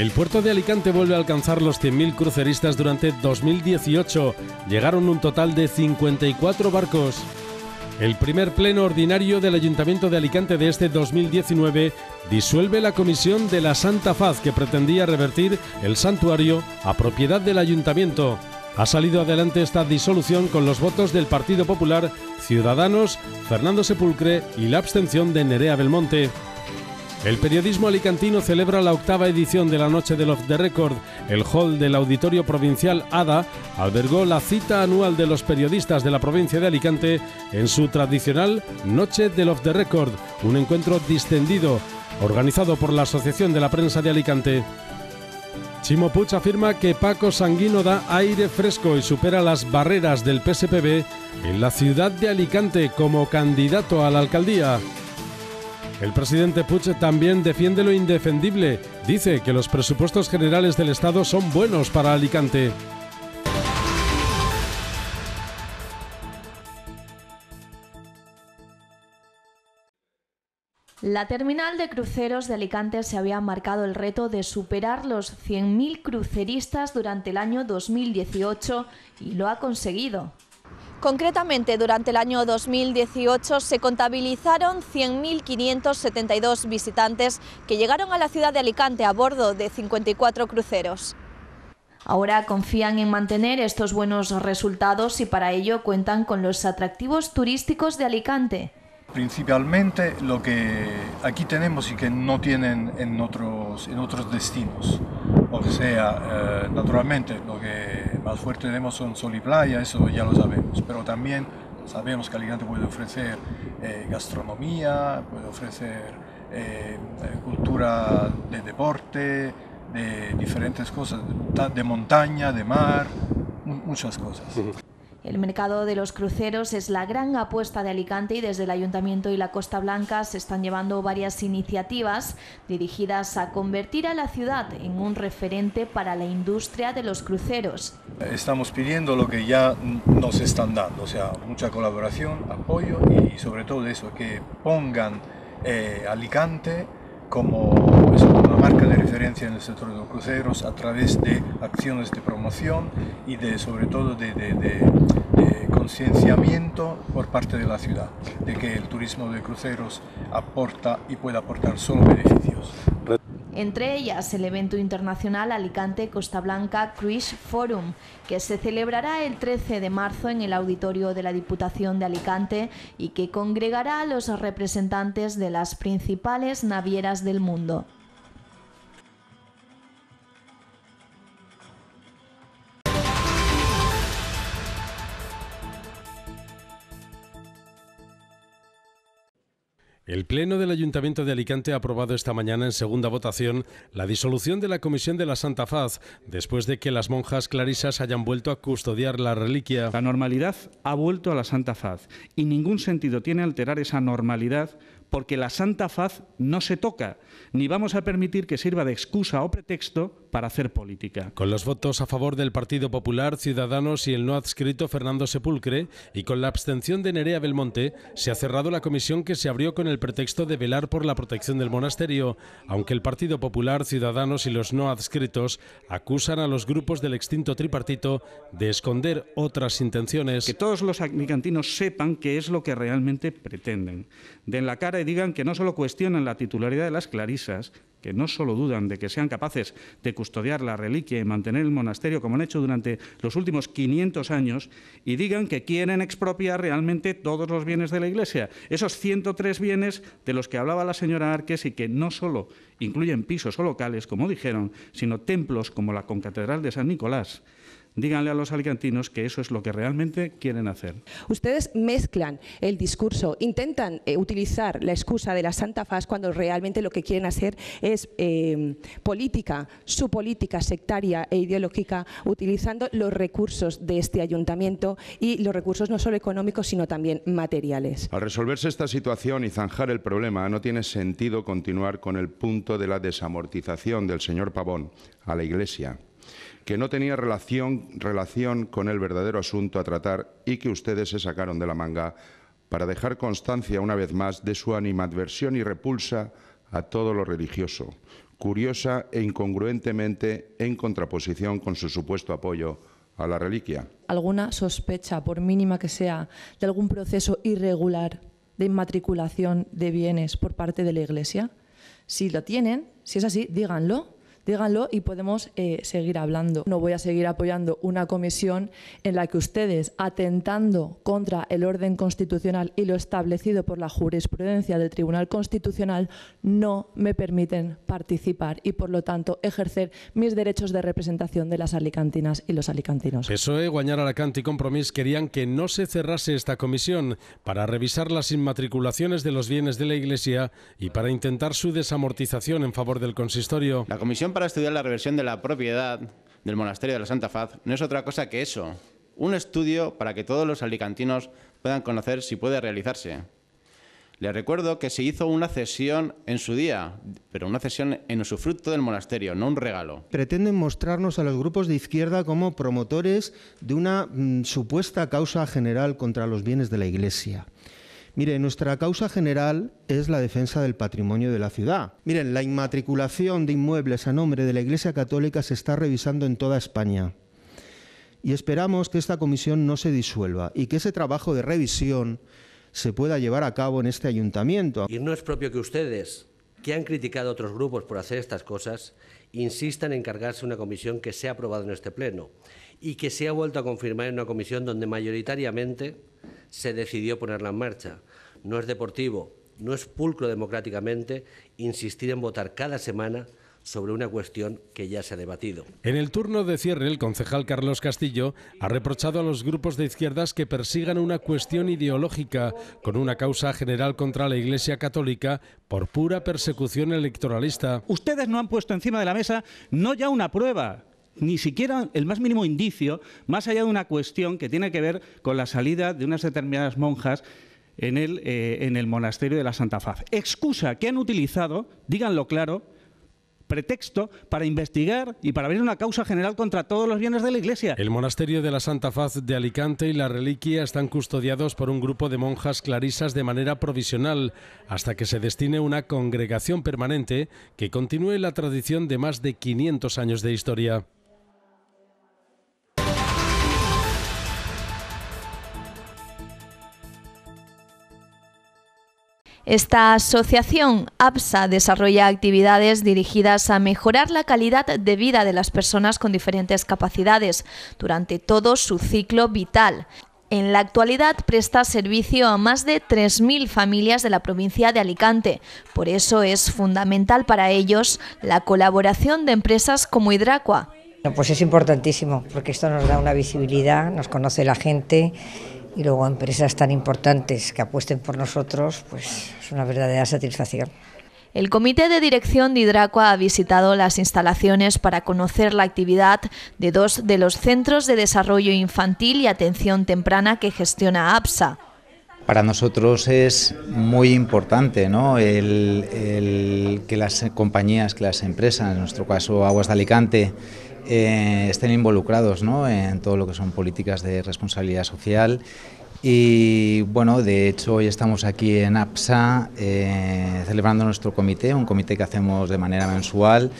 El puerto de Alicante vuelve a alcanzar los 100.000 cruceristas durante 2018. Llegaron un total de 54 barcos. El primer pleno ordinario del Ayuntamiento de Alicante de este 2019 disuelve la comisión de la Santa Faz que pretendía revertir el santuario a propiedad del Ayuntamiento. Ha salido adelante esta disolución con los votos del Partido Popular, Ciudadanos, Fernando Sepulcre y la abstención de Nerea Belmonte. El periodismo alicantino celebra la octava edición de la Noche del Off the Record. El hall del Auditorio Provincial ADA albergó la cita anual de los periodistas de la provincia de Alicante en su tradicional Noche del Off the Record, un encuentro distendido organizado por la Asociación de la Prensa de Alicante. Chimo afirma que Paco Sanguino da aire fresco y supera las barreras del PSPB en la ciudad de Alicante como candidato a la alcaldía. El presidente Puig también defiende lo indefendible. Dice que los presupuestos generales del Estado son buenos para Alicante. La terminal de cruceros de Alicante se había marcado el reto de superar los 100.000 cruceristas durante el año 2018 y lo ha conseguido. Concretamente, durante el año 2018 se contabilizaron 100.572 visitantes que llegaron a la ciudad de Alicante a bordo de 54 cruceros. Ahora confían en mantener estos buenos resultados y para ello cuentan con los atractivos turísticos de Alicante. Principalmente lo que aquí tenemos y que no tienen en otros, en otros destinos. O sea, eh, naturalmente lo que más fuerte tenemos son sol y playa, eso ya lo sabemos, pero también sabemos que Alicante puede ofrecer eh, gastronomía, puede ofrecer eh, eh, cultura de deporte, de diferentes cosas, de montaña, de mar, muchas cosas. El mercado de los cruceros es la gran apuesta de Alicante y desde el Ayuntamiento y la Costa Blanca se están llevando varias iniciativas dirigidas a convertir a la ciudad en un referente para la industria de los cruceros. Estamos pidiendo lo que ya nos están dando, o sea, mucha colaboración, apoyo y sobre todo eso, que pongan eh, Alicante como de referencia en el sector de los cruceros a través de acciones de promoción y de, sobre todo de, de concienciamiento por parte de la ciudad, de que el turismo de cruceros aporta y puede aportar solo beneficios entre ellas el evento internacional Alicante Costa Blanca Cruise Forum, que se celebrará el 13 de marzo en el auditorio de la Diputación de Alicante y que congregará a los representantes de las principales navieras del mundo. El Pleno del Ayuntamiento de Alicante ha aprobado esta mañana en segunda votación la disolución de la Comisión de la Santa Faz, después de que las monjas clarisas hayan vuelto a custodiar la reliquia. La normalidad ha vuelto a la Santa Faz y ningún sentido tiene alterar esa normalidad porque la santa faz no se toca, ni vamos a permitir que sirva de excusa o pretexto para hacer política. Con los votos a favor del Partido Popular, Ciudadanos y el no adscrito Fernando Sepulcre, y con la abstención de Nerea Belmonte, se ha cerrado la comisión que se abrió con el pretexto de velar por la protección del monasterio, aunque el Partido Popular, Ciudadanos y los no adscritos acusan a los grupos del extinto tripartito de esconder otras intenciones. Que todos los agnicantinos sepan qué es lo que realmente pretenden. Den la cara y digan que no solo cuestionan la titularidad de las clarisas, que no solo dudan de que sean capaces de custodiar la reliquia y mantener el monasterio como han hecho durante los últimos 500 años, y digan que quieren expropiar realmente todos los bienes de la Iglesia, esos 103 bienes de los que hablaba la señora Arques y que no solo incluyen pisos o locales, como dijeron, sino templos como la Concatedral de San Nicolás, díganle a los alicantinos que eso es lo que realmente quieren hacer. Ustedes mezclan el discurso, intentan eh, utilizar la excusa de la Santa Faz cuando realmente lo que quieren hacer es em, política, su política sectaria e ideológica, utilizando los recursos de este ayuntamiento y los recursos no solo económicos, sino también materiales. Al resolverse esta situación y zanjar el problema, no tiene sentido continuar con el punto de la desamortización del señor Pavón a la Iglesia que no tenía relación, relación con el verdadero asunto a tratar y que ustedes se sacaron de la manga para dejar constancia una vez más de su animadversión y repulsa a todo lo religioso, curiosa e incongruentemente en contraposición con su supuesto apoyo a la reliquia. ¿Alguna sospecha, por mínima que sea, de algún proceso irregular de inmatriculación de bienes por parte de la Iglesia? Si lo tienen, si es así, díganlo díganlo y podemos eh, seguir hablando. No voy a seguir apoyando una comisión en la que ustedes, atentando contra el orden constitucional y lo establecido por la jurisprudencia del Tribunal Constitucional, no me permiten participar y, por lo tanto, ejercer mis derechos de representación de las alicantinas y los alicantinos. PSOE, Guañar Alacant y Compromís querían que no se cerrase esta comisión para revisar las inmatriculaciones de los bienes de la Iglesia y para intentar su desamortización en favor del consistorio. La comisión para para estudiar la reversión de la propiedad del monasterio de la Santa Faz no es otra cosa que eso, un estudio para que todos los alicantinos puedan conocer si puede realizarse. Les recuerdo que se hizo una cesión en su día, pero una cesión en usufructo del monasterio, no un regalo. Pretenden mostrarnos a los grupos de izquierda como promotores de una mm, supuesta causa general contra los bienes de la Iglesia. Mire, nuestra causa general es la defensa del patrimonio de la ciudad. Miren, la inmatriculación de inmuebles a nombre de la Iglesia Católica se está revisando en toda España. Y esperamos que esta comisión no se disuelva y que ese trabajo de revisión se pueda llevar a cabo en este ayuntamiento. Y no es propio que ustedes, que han criticado a otros grupos por hacer estas cosas, insistan en encargarse una comisión que se ha aprobado en este Pleno y que se ha vuelto a confirmar en una comisión donde mayoritariamente se decidió ponerla en marcha. No es deportivo, no es pulcro democráticamente insistir en votar cada semana sobre una cuestión que ya se ha debatido. En el turno de cierre, el concejal Carlos Castillo ha reprochado a los grupos de izquierdas que persigan una cuestión ideológica con una causa general contra la Iglesia Católica por pura persecución electoralista. Ustedes no han puesto encima de la mesa no ya una prueba, ni siquiera el más mínimo indicio, más allá de una cuestión que tiene que ver con la salida de unas determinadas monjas eh, en el, monasterio de la Santa Faz. Excusa que han utilizado, díganlo claro, pretexto para investigar y para abrir una causa general contra todos los bienes de la Iglesia. El monasterio de la Santa Faz de Alicante y la reliquia están custodiados por un grupo de monjas clarisas de manera provisional hasta que se destine una congregación permanente que continúe la tradición de más de 500 años de historia. Esta asociación, APSA, desarrolla actividades dirigidas a mejorar la calidad de vida de las personas con diferentes capacidades durante todo su ciclo vital. En la actualidad presta servicio a más de 3.000 familias de la provincia de Alicante. Por eso es fundamental para ellos la colaboración de empresas como Hidracua. Pues es importantísimo, porque esto nos da una visibilidad, nos conoce la gente y luego empresas tan importantes que apuesten por nosotros, pues es una verdadera satisfacción. El comité de dirección de Hidracua ha visitado las instalaciones para conocer la actividad de dos de los centros de desarrollo infantil y atención temprana que gestiona APSA. Para nosotros es muy importante ¿no? que las compañías, que las empresas, en nuestro caso Aguas de Alicante, eh, estén involucrados ¿no? en todo lo que son políticas de responsabilidad social. Y bueno, de hecho hoy estamos aquí en APSA eh, celebrando nuestro comité, un comité que hacemos de manera mensual.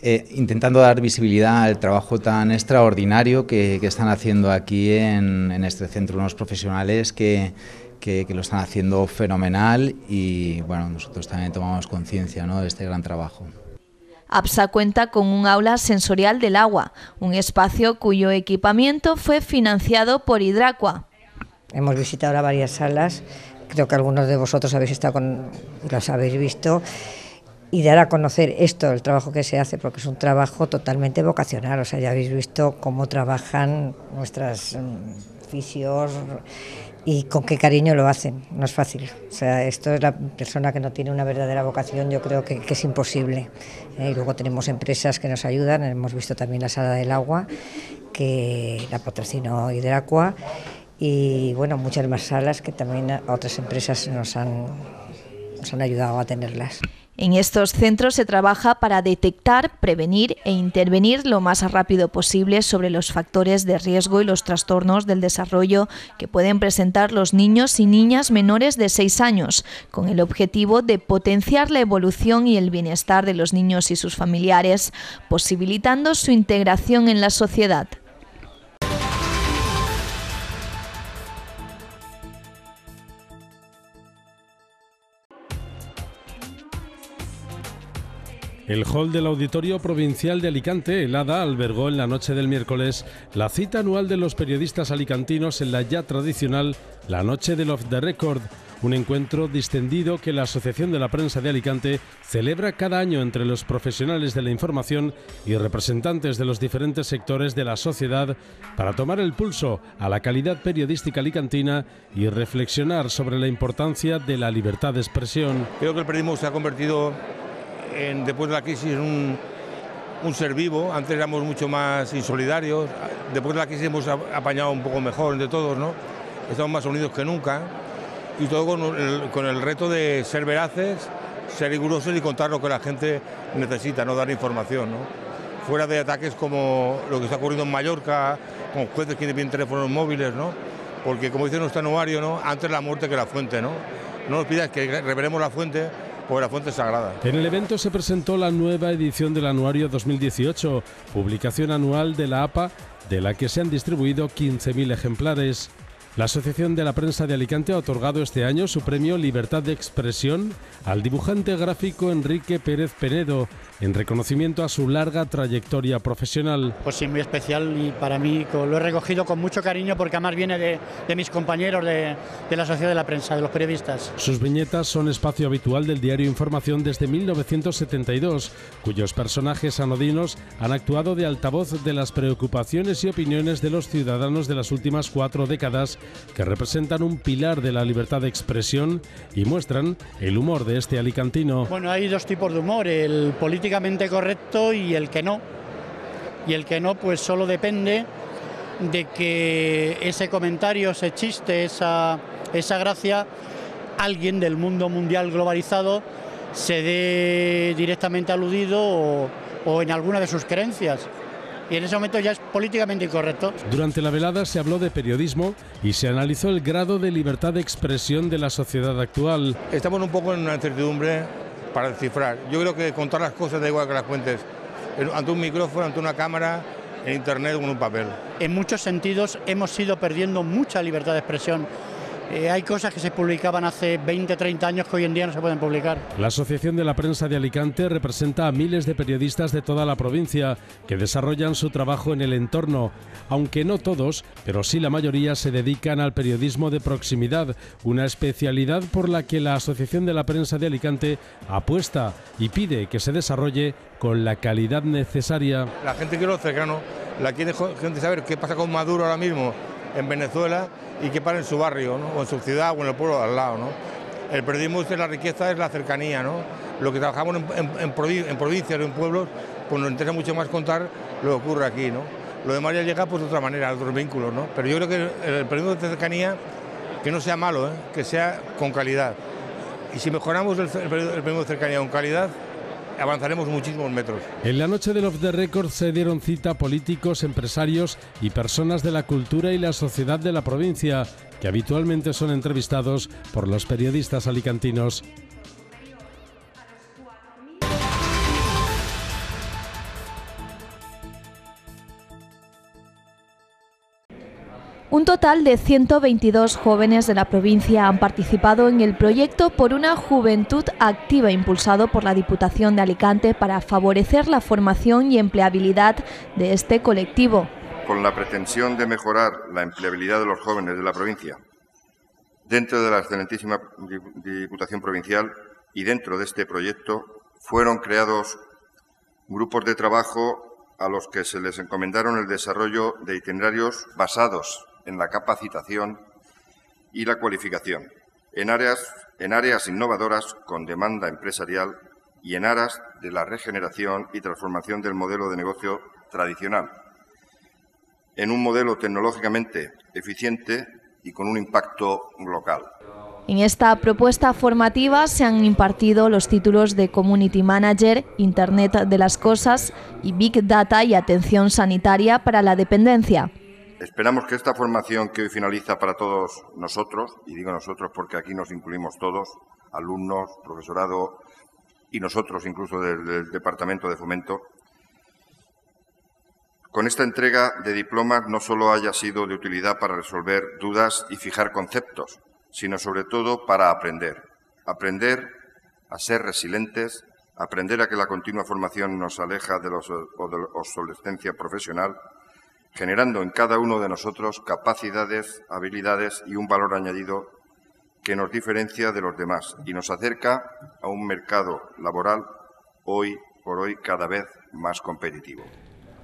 Eh, intentando dar visibilidad al trabajo tan extraordinario que, están haciendo aquí en, este centro unos profesionales que, que, lo están haciendo fenomenal y bueno, nosotros también tomamos conciencia ¿no? de este gran trabajo. APSA cuenta con un aula sensorial del agua, un espacio cuyo equipamiento fue financiado por Hidracua. Hemos visitado ahora varias salas, creo que algunos de vosotros habéis estado con, las habéis visto y dar a conocer esto, el trabajo que se hace, porque es un trabajo totalmente vocacional. O sea, ya habéis visto cómo trabajan nuestras mm, fisios y con qué cariño lo hacen. No es fácil. O sea, esto es la persona que no tiene una verdadera vocación, yo creo que, es imposible. ¿eh? y luego tenemos empresas que nos ayudan. Hemos visto también la Sala del Agua, que la patrocino Hidracua. Y bueno, muchas más salas que también otras empresas nos han, nos han ayudado a tenerlas. En estos centros se trabaja para detectar, prevenir e intervenir lo más rápido posible sobre los factores de riesgo y los trastornos del desarrollo que pueden presentar los niños y niñas menores de 6 años, con el objetivo de potenciar la evolución y el bienestar de los niños y sus familiares, posibilitando su integración en la sociedad. El hall del Auditorio Provincial de Alicante, el ADA, albergó en la noche del miércoles la cita anual de los periodistas alicantinos en la ya tradicional La Noche del Off the Record, un encuentro distendido que la Asociación de la Prensa de Alicante celebra cada año entre los profesionales de la información y representantes de los diferentes sectores de la sociedad para tomar el pulso a la calidad periodística alicantina y reflexionar sobre la importancia de la libertad de expresión. Creo que el periodismo se ha convertido en, después de la crisis un, un ser vivo, antes éramos mucho más insolidarios, después de la crisis hemos apañado un poco mejor entre todos, ¿no? estamos más unidos que nunca y todo con el, reto de ser veraces, ser rigurosos y contar lo que la gente necesita, no dar información. ¿no? Fuera de ataques como lo que está ocurriendo en Mallorca, con jueces que tienen teléfonos móviles, ¿no? porque como dice nuestro anuario, ¿no? antes la muerte que la fuente. ¿no? no nos pidas que reveremos la fuente pues fuente sagrada. En el evento se presentó la nueva edición del anuario 2018, publicación anual de la APA, de la que se han distribuido 15.000 ejemplares. La Asociación de la Prensa de Alicante ha otorgado este año su premio Libertad de Expresión al dibujante gráfico Enrique Pérez Penedo, en reconocimiento a su larga trayectoria profesional. Pues sí, muy especial y para mí lo he recogido con mucho cariño porque además viene de, de mis compañeros de, de, la Sociedad de la Prensa, de los periodistas. Sus viñetas son espacio habitual del diario Información desde 1972, cuyos personajes anodinos han actuado de altavoz de las preocupaciones y opiniones de los ciudadanos de las últimas cuatro décadas, que representan un pilar de la libertad de expresión y muestran el humor de este alicantino. Bueno, hay dos tipos de humor, el político correcto y el que no. Y el que no, pues solo depende de que ese comentario, ese chiste, esa, esa gracia, alguien del mundo mundial globalizado se dé directamente aludido o, o en alguna de sus creencias y en ese momento ya es políticamente incorrecto. Durante la velada se habló de periodismo y se analizó el grado de libertad de expresión de la sociedad actual. Estamos un poco en una incertidumbre para descifrar. Yo creo que contar las cosas da igual que las cuentes, ante un micrófono, ante una cámara, en internet o en un papel. En muchos sentidos hemos ido perdiendo mucha libertad de expresión eh, hay cosas que se publicaban hace 20, 30 años que hoy en día no se pueden publicar. La Asociación de la Prensa de Alicante representa a miles de periodistas de toda la provincia que desarrollan su trabajo en el entorno, aunque no todos, pero sí la mayoría se dedican al periodismo de proximidad, una especialidad por la que la Asociación de la Prensa de Alicante apuesta y pide que se desarrolle con la calidad necesaria. La gente quiere lo cercano, la quiere gente saber qué pasa con Maduro ahora mismo, en Venezuela y que para en su barrio, o en su ciudad o en el pueblo de al lado. ¿no? El periodismo de la riqueza, es la cercanía. ¿no? Lo que trabajamos en, provincias o en pueblos, pues nos interesa mucho más contar lo que ocurre aquí. ¿no? Lo de María llega pues, de otra manera, otros vínculos. ¿no? Pero yo creo que el, el de cercanía, que no sea malo, ¿eh? que sea con calidad. Y si mejoramos el, el, de cercanía con calidad, avanzaremos muchísimos metros. En la noche del Off the Record se dieron cita políticos, empresarios y personas de la cultura y la sociedad de la provincia, que habitualmente son entrevistados por los periodistas alicantinos. Un total de 122 jóvenes de la provincia han participado en el proyecto por una juventud activa impulsado por la Diputación de Alicante para favorecer la formación y empleabilidad de este colectivo. Con la pretensión de mejorar la empleabilidad de los jóvenes de la provincia dentro de la excelentísima Diputación Provincial y dentro de este proyecto fueron creados grupos de trabajo a los que se les encomendaron el desarrollo de itinerarios basados en la capacitación y la cualificación, en áreas, en áreas innovadoras con demanda empresarial y en aras de la regeneración y transformación del modelo de negocio tradicional, en un modelo tecnológicamente eficiente y con un impacto local. En esta propuesta formativa se han impartido los títulos de Community Manager, Internet de las Cosas y Big Data y Atención Sanitaria para la Dependencia. Esperamos que esta formación que hoy finaliza para todos nosotros, y digo nosotros porque aquí nos incluimos todos, alumnos, profesorado y nosotros incluso del, Departamento de Fomento, con esta entrega de diplomas no solo haya sido de utilidad para resolver dudas y fijar conceptos, sino sobre todo para aprender. Aprender a ser resilientes, aprender a que la continua formación nos aleja de la obsolescencia profesional generando en cada uno de nosotros capacidades, habilidades y un valor añadido que nos diferencia de los demás y nos acerca a un mercado laboral hoy por hoy cada vez más competitivo.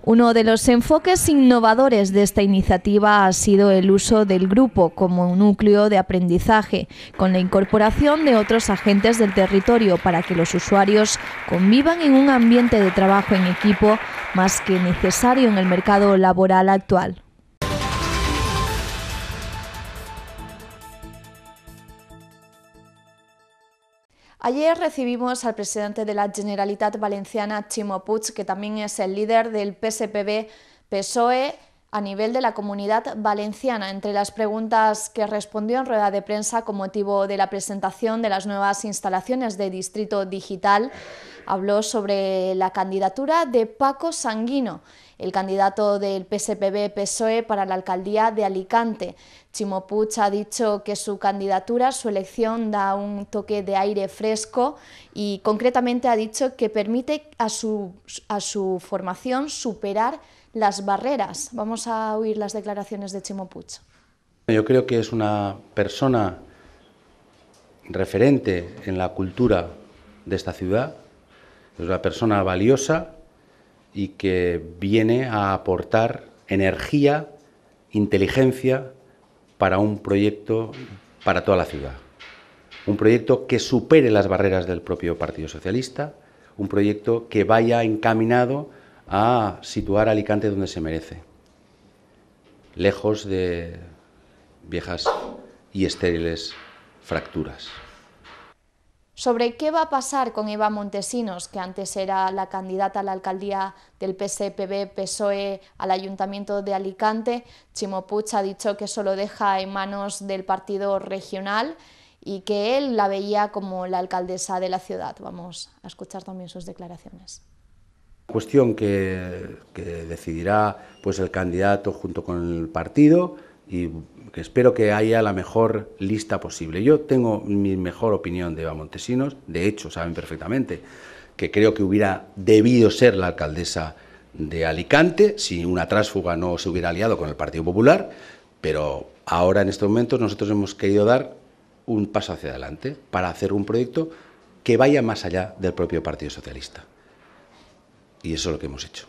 Uno de los enfoques innovadores de esta iniciativa ha sido el uso del grupo como un núcleo de aprendizaje, con la incorporación de otros agentes del territorio para que los usuarios convivan en un ambiente de trabajo en equipo más que necesario en el mercado laboral actual. Ayer recibimos al presidente de la Generalitat Valenciana, Chimo Puig, que también es el líder del PSPB-PSOE a nivel de la comunidad valenciana. Entre las preguntas que respondió en rueda de prensa con motivo de la presentación de las nuevas instalaciones de Distrito Digital, habló sobre la candidatura de Paco Sanguino, el candidato del PSPB-PSOE para la alcaldía de Alicante. Chimo ha dicho que su candidatura, su elección, da un toque de aire fresco y concretamente ha dicho que permite a su, a su formación superar las barreras. Vamos a oír las declaraciones de Chimo Yo creo que es una persona referente en la cultura de esta ciudad, es una persona valiosa y que viene a aportar energía, inteligencia para un proyecto para toda la ciudad. Un proyecto que supere las barreras del propio Partido Socialista, un proyecto que vaya encaminado a situar Alicante donde se merece, lejos de viejas y estériles fracturas sobre qué va a pasar con Eva Montesinos, que antes era la candidata a la alcaldía del PSPB-PSOE al Ayuntamiento de Alicante. Chimopuch ha dicho que eso lo deja en manos del partido regional y que él la veía como la alcaldesa de la ciudad. Vamos a escuchar también sus declaraciones. Cuestión que, decidirá pues el candidato junto con el partido y espero que haya la mejor lista posible. Yo tengo mi mejor opinión de Eva Montesinos, de hecho saben perfectamente que creo que hubiera debido ser la alcaldesa de Alicante si una tránsfuga no se hubiera aliado con el Partido Popular, pero ahora en estos momentos nosotros hemos querido dar un paso hacia adelante para hacer un proyecto que vaya más allá del propio Partido Socialista. Y eso es lo que hemos hecho.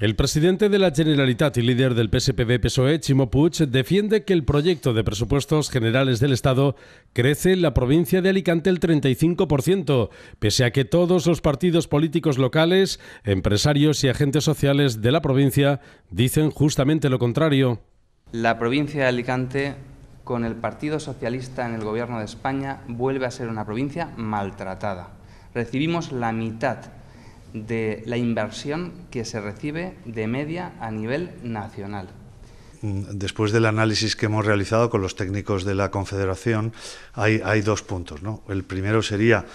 El presidente de la Generalitat y líder del PSPB-PSOE, Chimo Puig, defiende que el proyecto de presupuestos generales del Estado crece en la provincia de Alicante el 35%, pese a que todos los partidos políticos locales, empresarios y agentes sociales de la provincia dicen justamente lo contrario. La provincia de Alicante, con el Partido Socialista en el Gobierno de España, vuelve a ser una provincia maltratada. Recibimos la mitad de la inversión que se recibe de media a nivel nacional. Mm, después del análisis que hemos realizado con los técnicos de la Confederación, hay, dos puntos. ¿no? El primero sería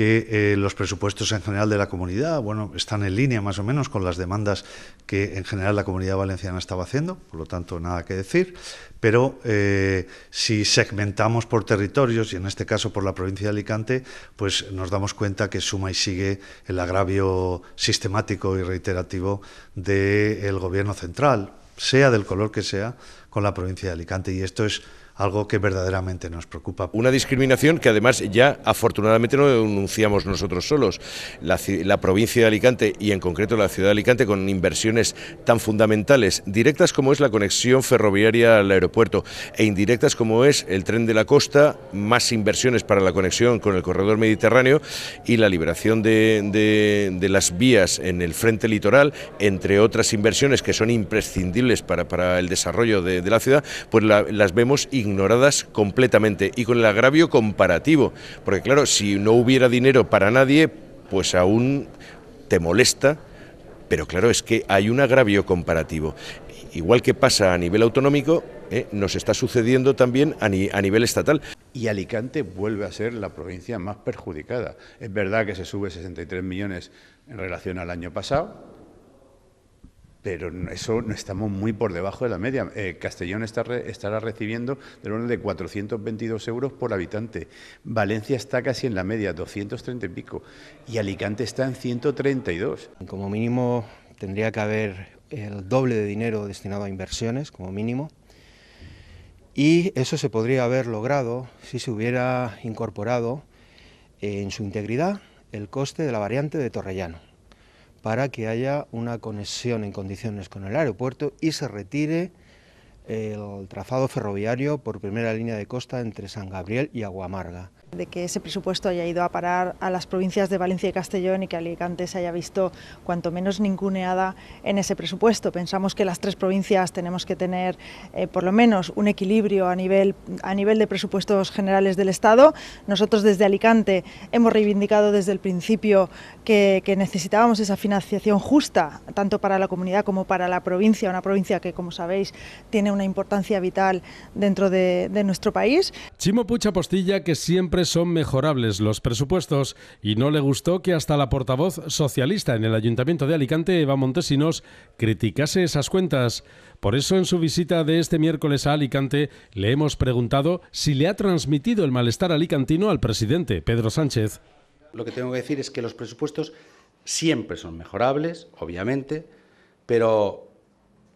que eh, los presupuestos en general de la comunidad bueno, están en línea más o menos con las demandas que en general la comunidad valenciana estaba haciendo, por lo tanto nada que decir, pero eh, si segmentamos por territorios y en este caso por la provincia de Alicante, pues nos damos cuenta que suma y sigue el agravio sistemático y reiterativo del gobierno central, sea del color que sea, con la provincia de Alicante y esto es algo que verdaderamente nos preocupa. Una discriminación que además ya afortunadamente no denunciamos nosotros solos. La, provincia de Alicante y en concreto la ciudad de Alicante con inversiones tan fundamentales, directas como es la conexión ferroviaria al aeropuerto e indirectas como es el tren de la costa, más inversiones para la conexión con el corredor mediterráneo y la liberación de, las vías en el frente litoral, entre otras inversiones que son imprescindibles para, para el desarrollo de, la ciudad, pues las vemos ignoradas completamente y con el agravio comparativo, porque claro, si no hubiera dinero para nadie, pues aún te molesta, pero claro, es que hay un agravio comparativo. Igual que pasa a nivel autonómico, ¿eh? nos está sucediendo también a, a nivel estatal. Y Alicante vuelve a ser la provincia más perjudicada. Es verdad que se sube 63 millones en relación al año pasado, pero eso no estamos muy por debajo de la media. Eh, Castellón está estará recibiendo del orden de 422 euros por habitante. Valencia está casi en la media, 230 y pico. Y Alicante está en 132. Como mínimo tendría que haber el doble de dinero destinado a inversiones, como mínimo. Y eso se podría haber logrado si se hubiera incorporado eh, en su integridad el coste de la variante de Torrellano para que haya una conexión en condiciones con el aeropuerto y se retire el trazado ferroviario por primera línea de costa entre San Gabriel y Aguamarga de que ese presupuesto haya ido a parar a las provincias de Valencia y Castellón y que Alicante se haya visto cuanto menos ninguneada en ese presupuesto. Pensamos que las tres provincias tenemos que tener eh, por lo menos un equilibrio a nivel, a nivel de presupuestos generales del Estado. Nosotros desde Alicante hemos reivindicado desde el principio que, necesitábamos esa financiación justa, tanto para la comunidad como para la provincia, una provincia que, como sabéis, tiene una importancia vital dentro de, de nuestro país. Chimo Pucha Postilla, que siempre son mejorables los presupuestos y no le gustó que hasta la portavoz socialista en el Ayuntamiento de Alicante, Eva Montesinos, criticase esas cuentas. Por eso en su visita de este miércoles a Alicante le hemos preguntado si le ha transmitido el malestar alicantino al presidente, Pedro Sánchez. Lo que tengo que decir es que los presupuestos siempre son mejorables, obviamente, pero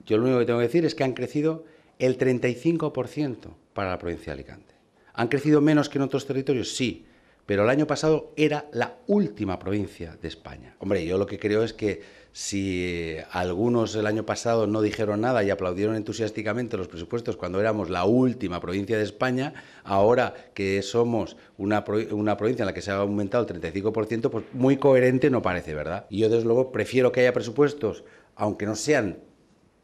yo lo único que tengo que decir es que han crecido el 35% para la provincia de Alicante. ¿Han crecido menos que en otros territorios? Sí, pero el año pasado era la última provincia de España. Hombre, yo lo que creo es que si algunos el año pasado no dijeron nada y aplaudieron entusiásticamente los presupuestos cuando éramos la última provincia de España, ahora que somos una, provincia en la que se ha aumentado el 35%, pues muy coherente no parece, ¿verdad? Y yo desde luego prefiero que haya presupuestos, aunque no sean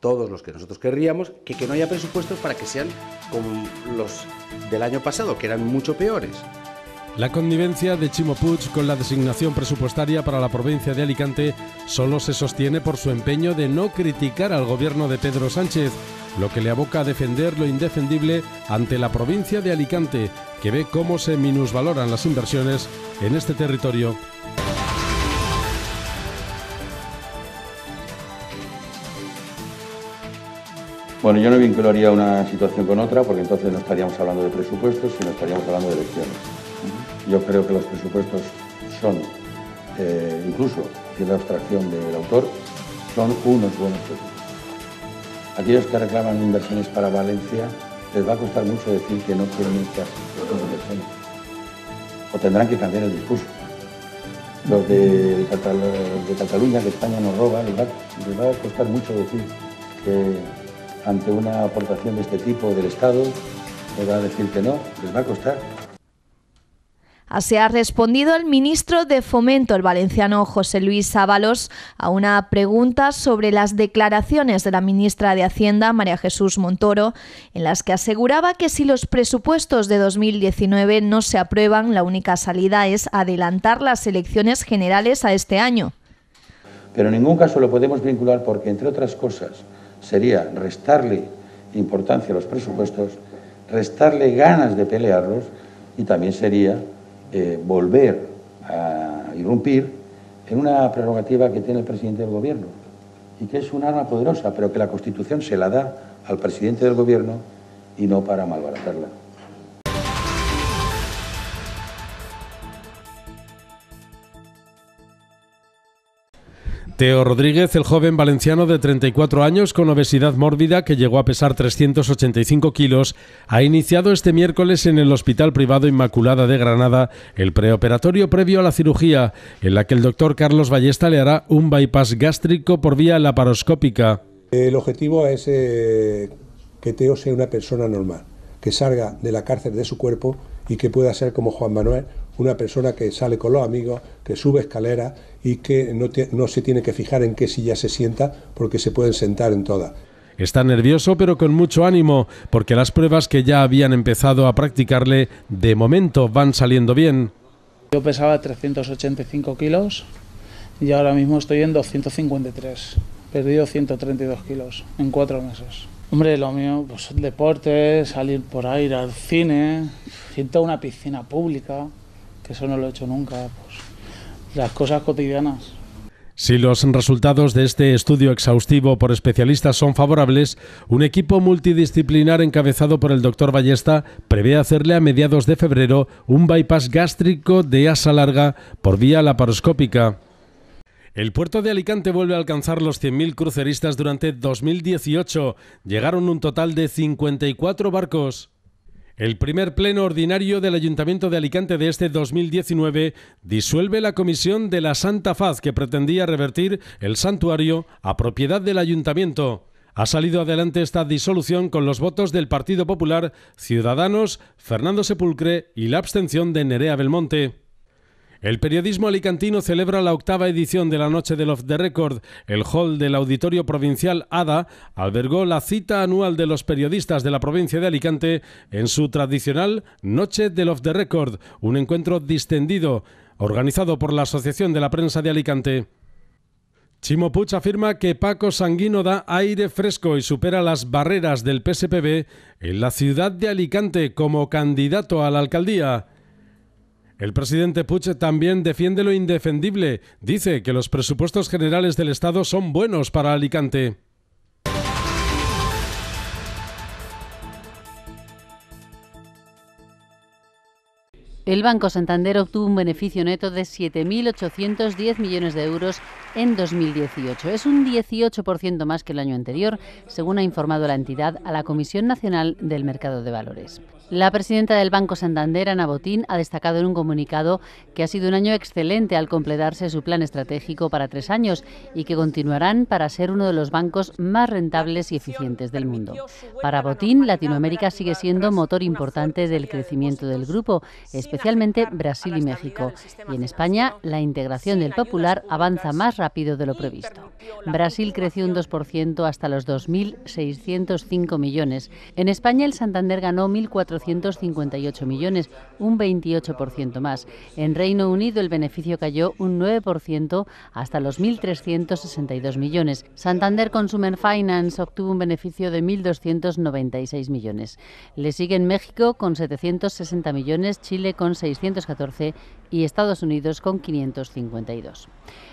todos los que nosotros querríamos, que, no haya presupuestos para que sean como los del año pasado, que eran mucho peores. La connivencia de Chimo Puig con la designación presupuestaria para la provincia de Alicante solo se sostiene por su empeño de no criticar al gobierno de Pedro Sánchez, lo que le aboca a defender lo indefendible ante la provincia de Alicante, que ve cómo se minusvaloran las inversiones en este territorio. Bueno, yo no vincularía una situación con otra porque entonces no estaríamos hablando de presupuestos, sino estaríamos hablando de elecciones. Yo creo que los presupuestos son, eh, incluso si la abstracción del autor, son unos buenos presupuestos. Aquellos que reclaman inversiones para Valencia les va a costar mucho decir que no quieren estas inversiones. O tendrán que cambiar el discurso. Los de, de Cataluña, que España nos roba, les va a costar mucho decir que ante una aportación de este tipo del Estado, va a decir que no, les va a costar. Así ha respondido el ministro de Fomento, el valenciano José Luis Ábalos, a una pregunta sobre las declaraciones de la ministra de Hacienda, María Jesús Montoro, en las que aseguraba que si los presupuestos de 2019 no se aprueban, la única salida es adelantar las elecciones generales a este año. Pero en ningún caso lo podemos vincular porque, entre otras cosas, sería restarle importancia a los presupuestos, restarle ganas de pelearlos y también sería eh, volver a irrumpir en una prerrogativa que tiene el presidente del gobierno y que es un arma poderosa, pero que la Constitución se la da al presidente del gobierno y no para malbaratarla. Teo Rodríguez, el joven valenciano de 34 años con obesidad mórbida que llegó a pesar 385 kilos, ha iniciado este miércoles en el Hospital Privado Inmaculada de Granada el preoperatorio previo a la cirugía, en la que el doctor Carlos Ballesta le hará un bypass gástrico por vía laparoscópica. El objetivo es eh, que Teo sea una persona normal, que salga de la cárcel de su cuerpo y que pueda ser como Juan Manuel una persona que sale con los amigos, que sube escalera... y que no, se tiene que fijar en qué silla se sienta porque se pueden sentar en todas. Está nervioso pero con mucho ánimo porque las pruebas que ya habían empezado a practicarle de momento van saliendo bien. Yo pesaba 385 kilos y ahora mismo estoy en 253. Perdido 132 kilos en cuatro meses. Hombre, lo mío, pues deporte, salir por aire, al cine, ...siento una piscina pública eso no lo he hecho nunca, pues, las cosas cotidianas. Si los resultados de este estudio exhaustivo por especialistas son favorables, un equipo multidisciplinar encabezado por el doctor Ballesta prevé hacerle a mediados de febrero un bypass gástrico de asa larga por vía laparoscópica. El puerto de Alicante vuelve a alcanzar los 100.000 cruceristas durante 2018. Llegaron un total de 54 barcos. El primer pleno ordinario del Ayuntamiento de Alicante de este 2019 disuelve la comisión de la Santa Faz que pretendía revertir el santuario a propiedad del Ayuntamiento. Ha salido adelante esta disolución con los votos del Partido Popular, Ciudadanos, Fernando Sepulcre y la abstención de Nerea Belmonte. El periodismo alicantino celebra la octava edición de la Noche del Off the Record. El hall del Auditorio Provincial ADA albergó la cita anual de los periodistas de la provincia de Alicante en su tradicional Noche del Off the Record, un encuentro distendido, organizado por la Asociación de la Prensa de Alicante. Chimo afirma que Paco Sanguino da aire fresco y supera las barreras del PSPB en la ciudad de Alicante como candidato a la alcaldía. El presidente Puig también defiende lo indefendible. Dice que los presupuestos generales del Estado son buenos para Alicante. El Banco Santander obtuvo un beneficio neto de 7.810 millones de euros en 2018. Es un 18% más que el año anterior, según ha informado la entidad a la Comisión Nacional del Mercado de Valores. La presidenta del Banco Santander, Ana Botín, ha destacado en un comunicado que ha sido un año excelente al completarse su plan estratégico para tres años y que continuarán para ser uno de los bancos más rentables y eficientes del mundo. Para Botín, Latinoamérica sigue siendo motor importante del crecimiento del grupo, especialmente Brasil y México. Y en España, la integración del Popular avanza más rápido de lo previsto. Brasil creció un 2% hasta los 2.605 millones. En España, el Santander ganó 1.400 158 millones, un 28% más. En Reino Unido el beneficio cayó un 9% hasta los 1.362 millones. Santander Consumer Finance obtuvo un beneficio de 1.296 millones. Le siguen México con 760 millones, Chile con 614 y Estados Unidos con 552.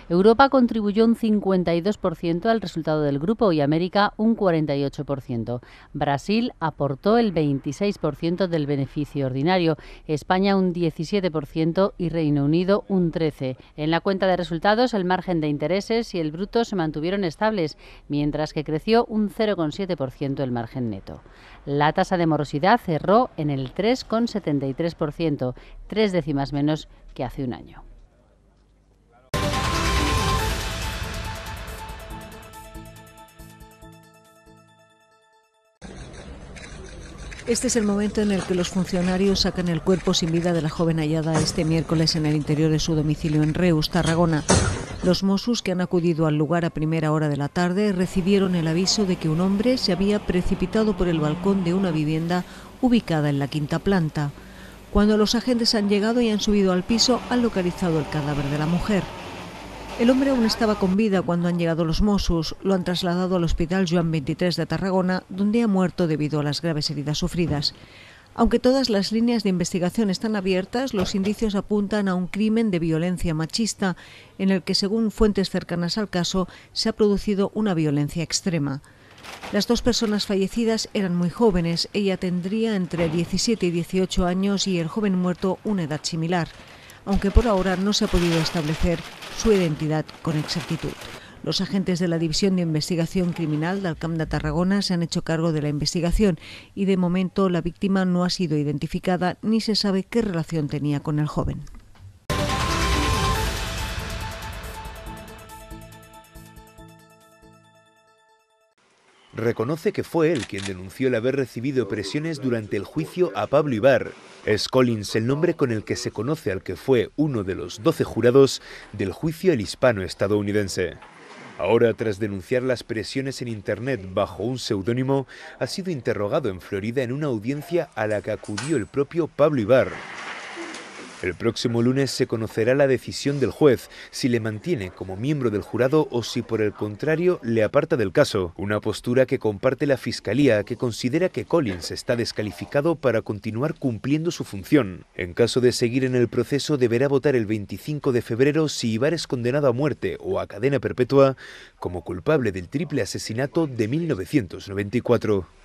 Europa contribuyó un 52% al resultado del grupo y América un 48%. Brasil aportó el 26% del beneficio ordinario, España un 17% y Reino Unido un 13%. En la cuenta de resultados, el margen de intereses y el bruto se mantuvieron estables, mientras que creció un 0,7% el margen neto. La tasa de morosidad cerró en el 3,73%, tres décimas menos que hace un año. Este es el momento en el que los funcionarios sacan el cuerpo sin vida de la joven hallada este miércoles en el interior de su domicilio en Reus, Tarragona. Los Mossos que han acudido al lugar a primera hora de la tarde recibieron el aviso de que un hombre se había precipitado por el balcón de una vivienda ubicada en la quinta planta. Cuando los agentes han llegado y han subido al piso, han localizado el cadáver de la mujer. El hombre aún estaba con vida cuando han llegado los Mossos. Lo han trasladado al hospital Joan 23 de Tarragona, donde ha muerto debido a las graves heridas sufridas. Aunque todas las líneas de investigación están abiertas, los indicios apuntan a un crimen de violencia machista, en el que, según fuentes cercanas al caso, se ha producido una violencia extrema. Las dos personas fallecidas eran muy jóvenes, ella tendría entre 17 y 18 años y el joven muerto una edad similar aunque por ahora no se ha podido establecer su identidad con exactitud. Los agentes de la División de Investigación Criminal de Camp de Tarragona se han hecho cargo de la investigación y de momento la víctima no ha sido identificada ni se sabe qué relación tenía con el joven. reconoce que fue él quien denunció el haber recibido presiones durante el juicio a Pablo Ibar. Es Collins el nombre con el que se conoce al que fue uno de los 12 jurados del juicio el hispano estadounidense. Ahora, tras denunciar las presiones en Internet bajo un seudónimo, ha sido interrogado en Florida en una audiencia a la que acudió el propio Pablo Ibar. El próximo lunes se conocerá la decisión del juez, si le mantiene como miembro del jurado o si por el contrario le aparta del caso, una postura que comparte la Fiscalía, que considera que Collins está descalificado para continuar cumpliendo su función. En caso de seguir en el proceso, deberá votar el 25 de febrero si Ibar es condenado a muerte o a cadena perpetua como culpable del triple asesinato de 1994.